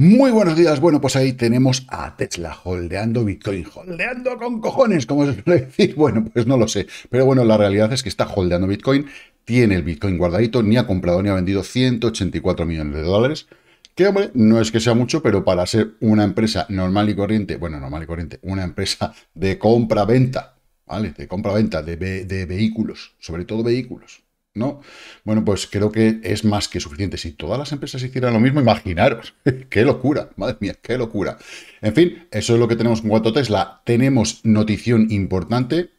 Muy buenos días. Bueno, pues ahí tenemos a Tesla holdeando Bitcoin, holdeando con cojones, como se suele decir. Bueno, pues no lo sé. Pero bueno, la realidad es que está holdeando Bitcoin, tiene el Bitcoin guardadito, ni ha comprado ni ha vendido 184 millones de dólares. Que hombre, no es que sea mucho, pero para ser una empresa normal y corriente, bueno, normal y corriente, una empresa de compra-venta, ¿vale? De compra-venta de, de vehículos, sobre todo vehículos, ¿no? Bueno, pues creo que es más que suficiente. Si todas las empresas hicieran lo mismo, imaginaros. ¡Qué locura! Madre mía, qué locura. En fin, eso es lo que tenemos con cuanto Tesla. Tenemos notición importante.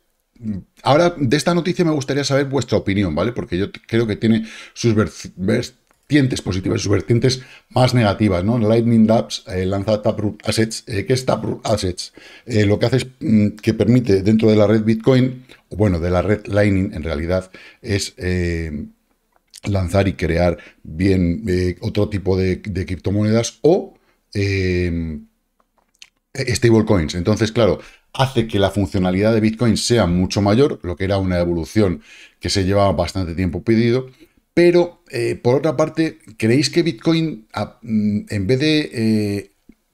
Ahora, de esta noticia me gustaría saber vuestra opinión, ¿vale? Porque yo creo que tiene sus vertientes positivas, y sus vertientes más negativas, ¿no? Lightning Labs eh, lanza Taproot Assets. Eh, ¿Qué es Taproot Assets? Eh, lo que hace es mm, que permite dentro de la red Bitcoin bueno, de la red Lightning en realidad es eh, lanzar y crear bien eh, otro tipo de, criptomonedas o stable eh, stablecoins. Entonces, claro, hace que la funcionalidad de Bitcoin sea mucho mayor, lo que era una evolución que se llevaba bastante tiempo pedido. Pero, por otra parte, ¿creéis que Bitcoin, mm, en vez de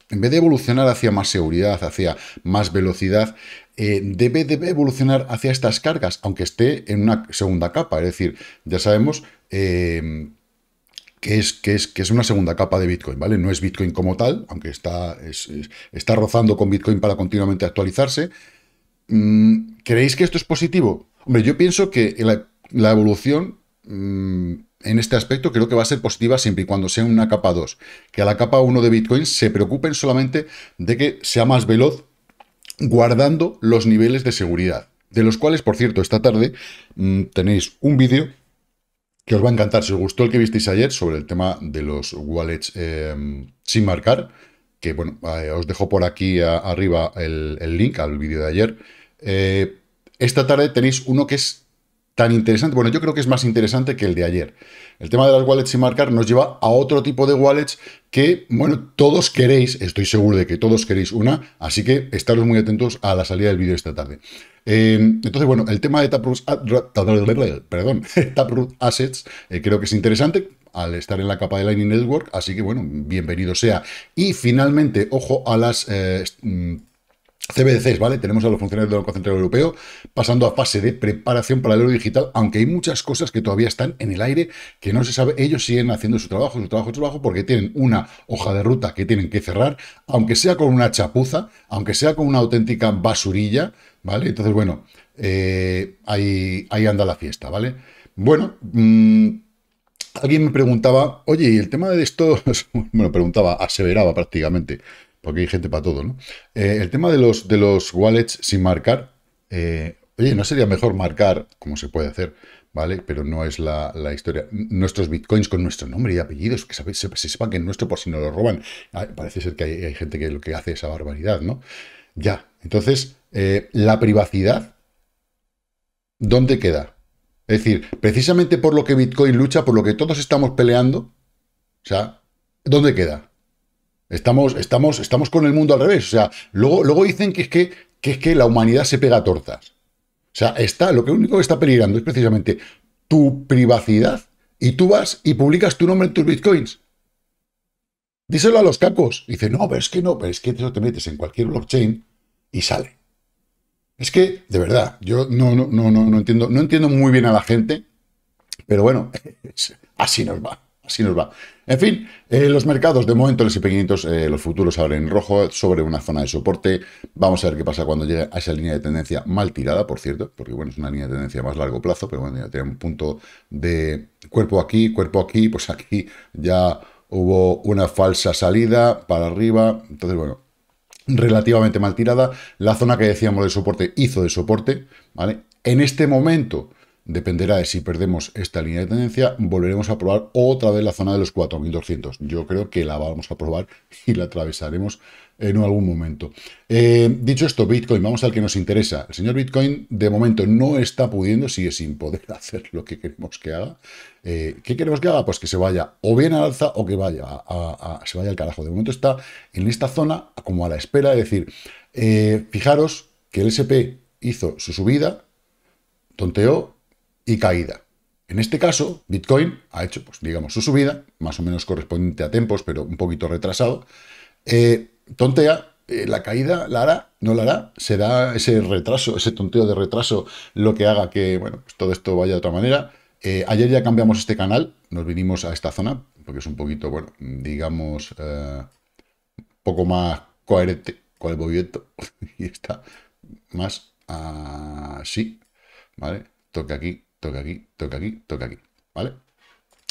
en vez de evolucionar hacia más seguridad, hacia más velocidad, eh, debe, evolucionar hacia estas cargas, aunque esté en una segunda capa. Es decir, ya sabemos em, que, es, que, es, que, es, una segunda capa de Bitcoin, ¿vale? No es Bitcoin como tal, aunque está, está rozando con Bitcoin para continuamente actualizarse. Mm, ¿Creéis que esto es positivo? Hombre, yo pienso que la, evolución mm, en este aspecto creo que va a ser positiva siempre y cuando sea una capa 2. Que a la capa 1 de Bitcoin se preocupen solamente de que sea más veloz guardando los niveles de seguridad. De los cuales, por cierto, esta tarde mm, tenéis un vídeo que os va a encantar. Si os gustó el que visteis ayer sobre el tema de los wallets em, sin marcar, que bueno, eh, os dejo por aquí arriba el, link al vídeo de ayer. Eh, esta tarde tenéis uno que es tan interesante. Bueno, yo creo que es más interesante que el de ayer. El tema de las wallets sin marcar nos lleva a otro tipo de wallets que, bueno, todos queréis, estoy seguro de que todos queréis una, así que estaros muy atentos a la salida del vídeo esta tarde. Eh, entonces, bueno, el tema de Taproot, Assets creo que es interesante al estar en la capa de Lightning Network, así que, bueno, bienvenido sea. Y finalmente, ojo a las... Eh, mm, CBDCs, ¿vale? Tenemos a los funcionarios del Banco Central Europeo pasando a fase de preparación para el euro digital, aunque hay muchas cosas que todavía están en el aire, que no se sabe, ellos siguen haciendo su trabajo, su trabajo, su trabajo, porque tienen una hoja de ruta que tienen que cerrar, aunque sea con una chapuza, aunque sea con una auténtica basurilla, ¿vale? Entonces, bueno, eh, ahí, anda la fiesta, ¿vale? Bueno, mm, alguien me preguntaba, oye, ¿y el tema de esto, me lo preguntaba, aseveraba prácticamente porque hay gente para todo, ¿no? Eh, el tema de los, de los wallets sin marcar, eh, oye, ¿no sería mejor marcar, como se puede hacer, ¿vale? Pero no es la, historia. Nuestros bitcoins con nuestro nombre y apellidos, que se, sepan que es nuestro por si no lo roban. parece ser que hay, gente que lo que hace esa barbaridad, ¿no? Ya, entonces, eh, la privacidad, ¿dónde queda? Es decir, precisamente por lo que Bitcoin lucha, por lo que todos estamos peleando, o sea, ¿dónde queda? Estamos, estamos, estamos con el mundo al revés. O sea, luego, luego dicen que es que, es que la humanidad se pega a torzas. O sea, está, lo que único que está peligrando es precisamente tu privacidad y tú vas y publicas tu nombre en tus bitcoins. Díselo a los cacos. Dice, no, pero es que no, pero es que eso te metes en cualquier blockchain y sale. Es que, de verdad, yo no, no, no, no, no entiendo, no entiendo muy bien a la gente, pero bueno, así nos va. Así nos va. En fin, eh, los mercados, de momento el SP500, los futuros abren en rojo sobre una zona de soporte. Vamos a ver qué pasa cuando llegue a esa línea de tendencia mal tirada, por cierto, porque bueno, es una línea de tendencia más largo plazo, pero bueno, ya tiene un punto de cuerpo aquí, cuerpo aquí, pues aquí ya hubo una falsa salida para arriba. Entonces, bueno, relativamente mal tirada. La zona que decíamos de soporte hizo de soporte, ¿vale? En este momento dependerá de si perdemos esta línea de tendencia, volveremos a probar otra vez la zona de los 4.200. Yo creo que la vamos a probar y la atravesaremos en algún momento. Eh, dicho esto, Bitcoin, vamos al que nos interesa. El señor Bitcoin de momento no está pudiendo, sigue sin poder hacer lo que queremos que haga. Eh, ¿Qué queremos que haga? Pues que se vaya o bien al alza o que vaya a, se vaya al carajo. De momento está en esta zona como a la espera Es decir, eh, fijaros que el SP hizo su subida, tonteó, y caída. En este caso, Bitcoin ha hecho, pues, digamos, su subida, más o menos correspondiente a tempos, pero un poquito retrasado. Eh, tontea, eh, la caída la hará, no la hará, Se da ese retraso, ese tonteo de retraso lo que haga que, bueno, pues, todo esto vaya de otra manera. Eh, ayer ya cambiamos este canal, nos vinimos a esta zona, porque es un poquito, bueno, digamos, poco más coherente con el movimiento, y está más así, ¿vale? Toque aquí, toque aquí, toque aquí, toque aquí, ¿vale?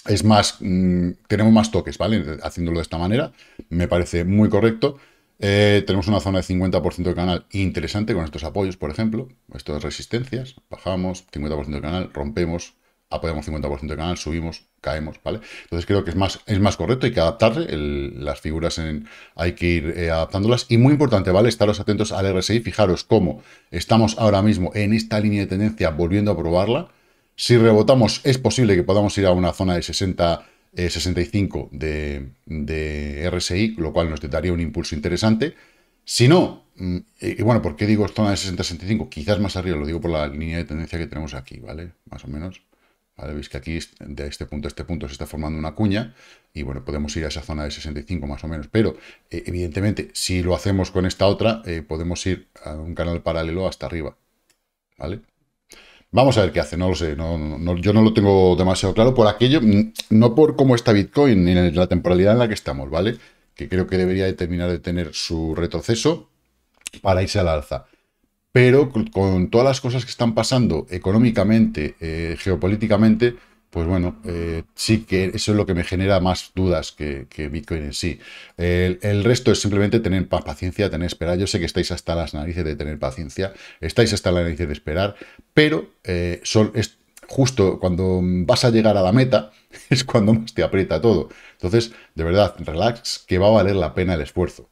Es más, mm, tenemos más toques, ¿vale? Haciéndolo de esta manera, me parece muy correcto. Eh, tenemos una zona de 50% de canal interesante con estos apoyos, por ejemplo, estas resistencias, bajamos 50% de canal, rompemos, apoyamos 50% de canal, subimos, caemos, ¿vale? Entonces creo que es más, es más correcto, hay que adaptarle las figuras en, hay que ir eh, adaptándolas. Y muy importante, ¿vale? Estaros atentos al RSI, fijaros cómo estamos ahora mismo en esta línea de tendencia volviendo a probarla, si rebotamos, es posible que podamos ir a una zona de 60, 65 eh, de, RSI, lo cual nos daría un impulso interesante. Si no, y mm, eh, bueno, ¿por qué digo zona de 60-65? Quizás más arriba, lo digo por la línea de tendencia que tenemos aquí, ¿vale? Más o menos. ¿Vale? Veis que aquí, de este punto a este punto, se está formando una cuña y, bueno, podemos ir a esa zona de 65 más o menos, pero, eh, evidentemente, si lo hacemos con esta otra, podemos ir a un canal paralelo hasta arriba, ¿vale? Vamos a ver qué hace, no lo sé, no, yo no lo tengo demasiado claro por aquello, no por cómo está Bitcoin, ni en la temporalidad en la que estamos, ¿vale? Que creo que debería terminar de tener su retroceso para irse al alza. Pero con todas las cosas que están pasando económicamente, eh, geopolíticamente, pues bueno, eh, sí que eso es lo que me genera más dudas que, Bitcoin en sí. El, resto es simplemente tener paciencia, tener esperar. Yo sé que estáis hasta las narices de tener paciencia, estáis hasta las narices de esperar, pero eh, justo cuando vas a llegar a la meta es cuando más te aprieta todo. Entonces, de verdad, relax, que va a valer la pena el esfuerzo.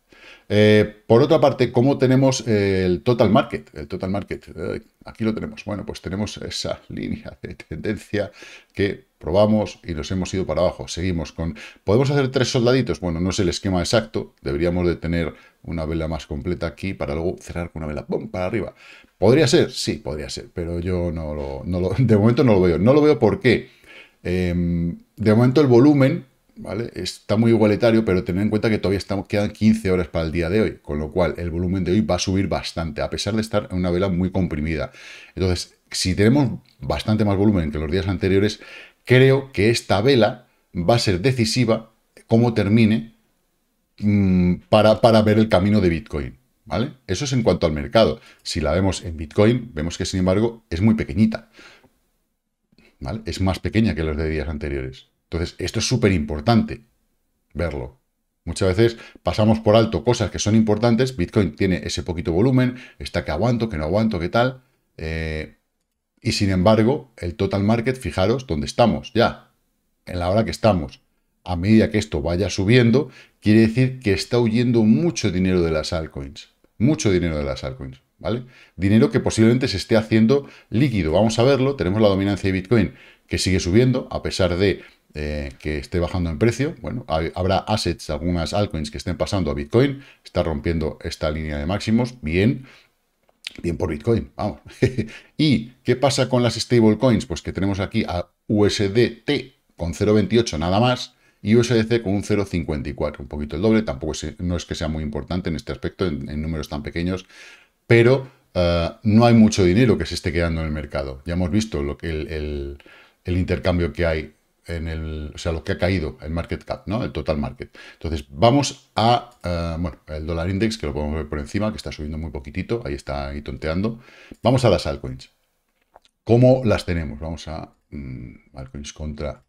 Eh, por otra parte, ¿cómo tenemos eh, el total market? El total market, eh, aquí lo tenemos. Bueno, pues tenemos esa línea de tendencia que probamos y nos hemos ido para abajo. Seguimos con... ¿Podemos hacer tres soldaditos? Bueno, no es el esquema exacto. Deberíamos de tener una vela más completa aquí para luego cerrar con una vela ¡pum! para arriba. ¿Podría ser? Sí, podría ser, pero yo no lo, De momento no lo veo. No lo veo porque... Em, de momento el volumen Está muy igualitario, pero tened en cuenta que todavía quedan 15 horas para el día de hoy, con lo cual el volumen de hoy va a subir bastante, a pesar de estar en una vela muy comprimida. Entonces, si tenemos bastante más volumen que los días anteriores, creo que esta vela va a ser decisiva cómo termine mm, para, ver el camino de Bitcoin. ¿Vale? Eso es en cuanto al mercado. Si la vemos en Bitcoin, vemos que sin embargo es muy pequeñita. Es más pequeña que los de días anteriores. Entonces, esto es súper importante verlo. Muchas veces pasamos por alto cosas que son importantes. Bitcoin tiene ese poquito volumen, está que aguanto, que no aguanto, qué tal. Eh, y sin embargo, el total market, fijaros dónde estamos ya, en la hora que estamos. A medida que esto vaya subiendo, quiere decir que está huyendo mucho dinero de las altcoins. Mucho dinero de las altcoins, ¿vale? Dinero que posiblemente se esté haciendo líquido. Vamos a verlo. Tenemos la dominancia de Bitcoin que sigue subiendo, a pesar de eh, que esté bajando en precio. Bueno, habrá assets, algunas altcoins que estén pasando a Bitcoin. Está rompiendo esta línea de máximos. Bien. Bien por Bitcoin, vamos. ¿Y qué pasa con las stablecoins? Pues que tenemos aquí a USDT con 0.28 nada más y USDC con un 0.54, un poquito el doble. Tampoco es, no es que sea muy importante en este aspecto, en, números tan pequeños, pero eh, no hay mucho dinero que se esté quedando en el mercado. Ya hemos visto lo que el intercambio que hay en el, o sea, lo que ha caído el market cap, ¿no? El total market. Entonces, vamos a, eh, bueno, el dólar index, que lo podemos ver por encima, que está subiendo muy poquitito, ahí está ahí tonteando. Vamos a las altcoins. ¿Cómo las tenemos? Vamos a mm, altcoins contra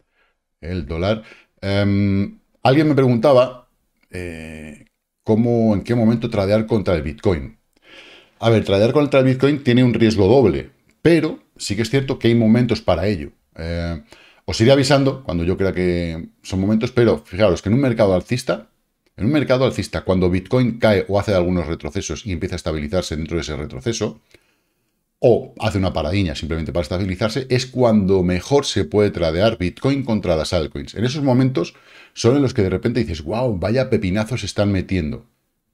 el dólar. Em, alguien me preguntaba eh, cómo, en qué momento tradear contra el Bitcoin. A ver, tradear contra el Bitcoin tiene un riesgo doble, pero sí que es cierto que hay momentos para ello. Eh, os iré avisando cuando yo crea que son momentos, pero fijaros que en un mercado alcista, en un mercado alcista, cuando Bitcoin cae o hace algunos retrocesos y empieza a estabilizarse dentro de ese retroceso, o hace una paradiña simplemente para estabilizarse, es cuando mejor se puede tradear Bitcoin contra las altcoins. En esos momentos son en los que de repente dices, wow, vaya pepinazos se están metiendo.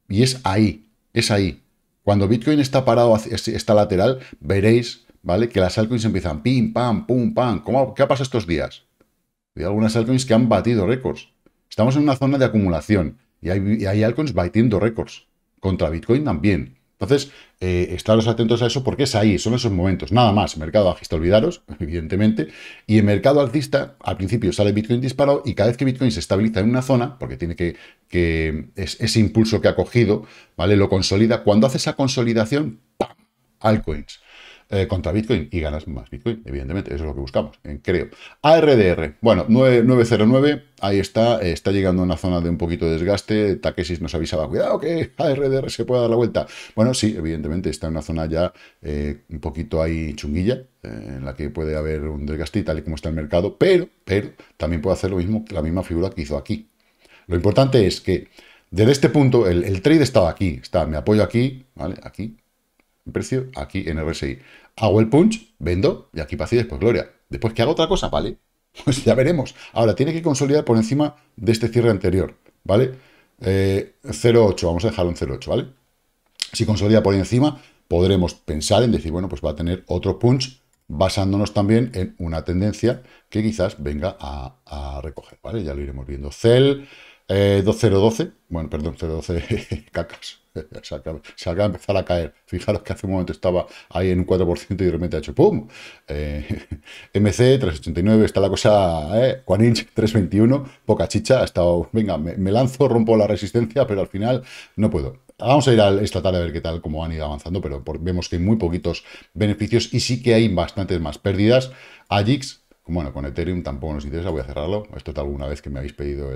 Y es ahí, es ahí. Cuando Bitcoin está parado, está lateral, veréis ¿vale? Que las altcoins empiezan pim, pam, pum, pam. ¿Qué ha pasado estos días? Hay algunas altcoins que han batido récords. Estamos en una zona de acumulación y hay, altcoins batiendo récords. Contra Bitcoin también. Entonces, eh, estaros atentos a eso porque es ahí, son esos momentos. Nada más, mercado bajista, olvidaros, evidentemente. Y el mercado alcista, al principio sale Bitcoin disparado y cada vez que Bitcoin se estabiliza en una zona, porque tiene que, que es, ese impulso que ha cogido, ¿vale? Lo consolida. Cuando hace esa consolidación, ¡pam! Altcoins. Eh, contra Bitcoin y ganas más Bitcoin, evidentemente, eso es lo que buscamos, eh, creo. ARDR, bueno, 909, ahí está, eh, está llegando a una zona de un poquito de desgaste, Takesis nos avisaba, cuidado que ARDR se pueda dar la vuelta. Bueno, sí, evidentemente, está en una zona ya un poquito ahí chunguilla, en la que puede haber un desgaste y tal y como está el mercado, pero, pero también puede hacer lo mismo, la misma figura que hizo aquí. Lo importante es que desde este punto, el, el trade estaba aquí, está, me apoyo aquí, ¿vale? Aquí, precio aquí en RSI. Hago el punch, vendo y aquí paz y después gloria. Después que haga otra cosa, ¿vale? Pues ya veremos. Ahora, tiene que consolidar por encima de este cierre anterior, ¿vale? 0,8, eh, vamos a dejar un 0,8, ¿vale? Si consolida por encima, podremos pensar en decir, bueno, pues va a tener otro punch basándonos también en una tendencia que quizás venga a, recoger, ¿vale? Ya lo iremos viendo. Cel, 2012, eh, bueno, perdón, 012 cacas, se acaba, de empezar a caer. Fijaros que hace un momento estaba ahí en un 4% y de repente ha hecho ¡pum! Eh, MC 389, está la cosa, eh, Quaninch 321, poca chicha, ha estado, venga, me, lanzo, rompo la resistencia, pero al final no puedo. Vamos a ir a esta tarde a ver qué tal, cómo han ido avanzando, pero vemos que hay muy poquitos beneficios y sí que hay bastantes más pérdidas. ajix bueno, con Ethereum tampoco nos interesa, voy a cerrarlo. Esto es alguna vez que me habéis pedido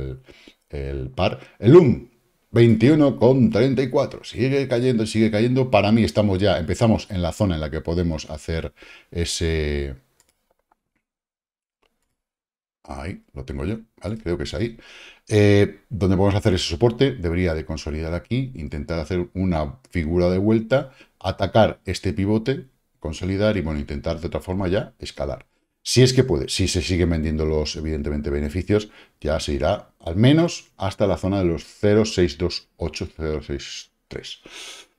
el, par. El um con 21 34. Sigue cayendo, sigue cayendo. Para mí estamos ya, empezamos en la zona en la que podemos hacer ese... Ahí, lo tengo yo, ¿vale? Creo que es ahí. Eh, donde podemos hacer ese soporte, debería de consolidar aquí, intentar hacer una figura de vuelta, atacar este pivote, consolidar y, bueno, intentar de otra forma ya escalar. Si es que puede, si se siguen vendiendo los, evidentemente, beneficios, ya se irá al menos hasta la zona de los 0,628-0,63.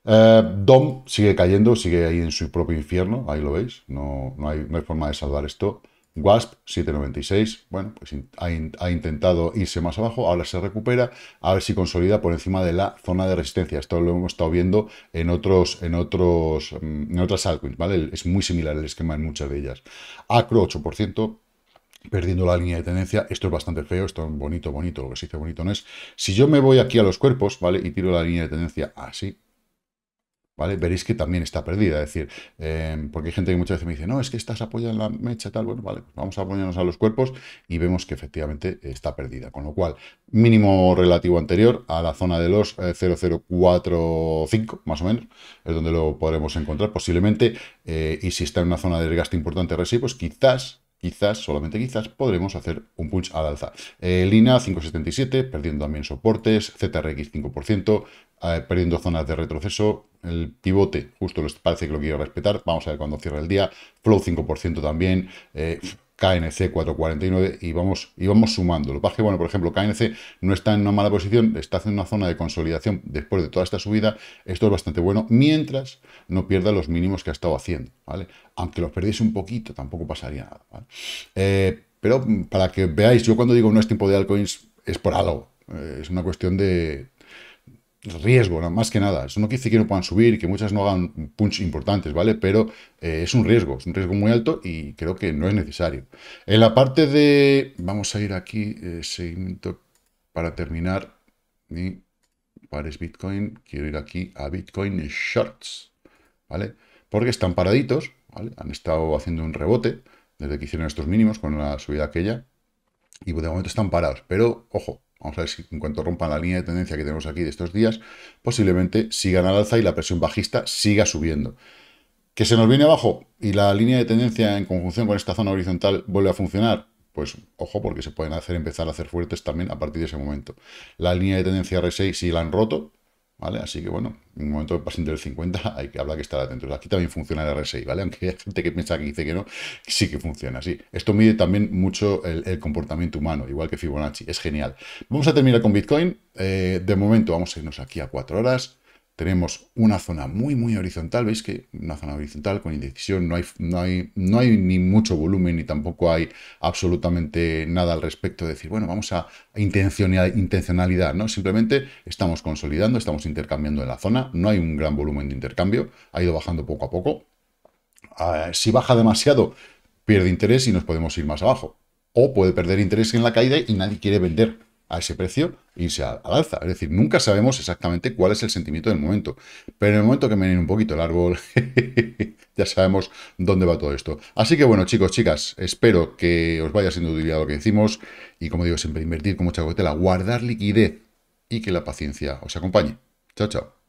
Eh, DOM sigue cayendo, sigue ahí en su propio infierno, ahí lo veis, no, no, hay, no hay forma de salvar esto. Wasp 796, bueno, pues ha, intentado irse más abajo, ahora se recupera, a ver si consolida por encima de la zona de resistencia. Esto lo hemos estado viendo en otros, en otros, mm, en otras altcoins, ¿vale? Es muy similar el esquema en muchas de ellas. Acro 8%, perdiendo la línea de tendencia, esto es bastante feo, esto es bonito, bonito, lo que se dice bonito no es. Si yo me voy aquí a los cuerpos, ¿vale? Y tiro la línea de tendencia así, Veréis que también está perdida, es decir, em, porque hay gente que muchas veces me dice, no, es que estás apoyada en la mecha, tal, bueno, vale, pues vamos a apoyarnos a los cuerpos y vemos que efectivamente está perdida, con lo cual, mínimo relativo anterior a la zona de los 0045, eh, más o menos, es donde lo podremos encontrar posiblemente, eh, y si está en una zona de desgaste importante residuos, quizás quizás, solamente quizás, podremos hacer un punch al alza. Eh, Lina 5,77, perdiendo también soportes, ZRX 5%, eh, perdiendo zonas de retroceso, el pivote justo parece que lo quiero respetar, vamos a ver cuando cierra el día, Flow 5% también, eh, KNC 449 y vamos, y sumando. Lo que pasa es que, bueno, por ejemplo, KNC no está en una mala posición, está haciendo una zona de consolidación después de toda esta subida. Esto es bastante bueno, mientras no pierda los mínimos que ha estado haciendo, ¿vale? Aunque los perdéis un poquito, tampoco pasaría nada, eh, pero para que veáis, yo cuando digo no es tiempo de altcoins, es por algo. Eh, es una cuestión de, riesgo, más que nada. Eso no quiere decir que no puedan subir, que muchas no hagan punch importantes, ¿vale? Pero eh, es un riesgo, es un riesgo muy alto y creo que no es necesario. En la parte de... Vamos a ir aquí, eh, seguimiento, para terminar. Y pares Bitcoin, quiero ir aquí a Bitcoin Shorts, ¿vale? Porque están paraditos, ¿vale? Han estado haciendo un rebote desde que hicieron estos mínimos con la subida aquella. Y de momento están parados, pero ojo, vamos a ver si en cuanto rompan la línea de tendencia que tenemos aquí de estos días, posiblemente sigan al alza y la presión bajista siga subiendo. ¿Que se nos viene abajo y la línea de tendencia en conjunción con esta zona horizontal vuelve a funcionar? Pues ojo, porque se pueden hacer, empezar a hacer fuertes también a partir de ese momento. La línea de tendencia R6, si la han roto, ¿Vale? Así que bueno, en un momento pasando entre del 50 hay que, hablar que estar atentos. Aquí también funciona el RSI, ¿vale? Aunque hay gente que piensa que dice que no, sí que funciona, sí. Esto mide también mucho el, comportamiento humano, igual que Fibonacci, es genial. Vamos a terminar con Bitcoin. Eh, de momento vamos a irnos aquí a 4 horas tenemos una zona muy, muy horizontal. Veis que una zona horizontal con indecisión, no hay, no hay, no hay ni mucho volumen ni tampoco hay absolutamente nada al respecto. De decir, bueno, vamos a intencionalidad, ¿no? Simplemente estamos consolidando, estamos intercambiando en la zona. No hay un gran volumen de intercambio, ha ido bajando poco a poco. Ah, si baja demasiado, pierde interés y nos podemos ir más abajo. O puede perder interés en la caída y nadie quiere vender a ese precio y se alza. Es decir, nunca sabemos exactamente cuál es el sentimiento del momento. Pero en el momento que me viene un poquito el árbol, ya sabemos dónde va todo esto. Así que bueno, chicos, chicas, espero que os vaya siendo utilidad lo que decimos. Y como digo, siempre invertir con mucha cautela, guardar liquidez y que la paciencia os acompañe. Chao, chao.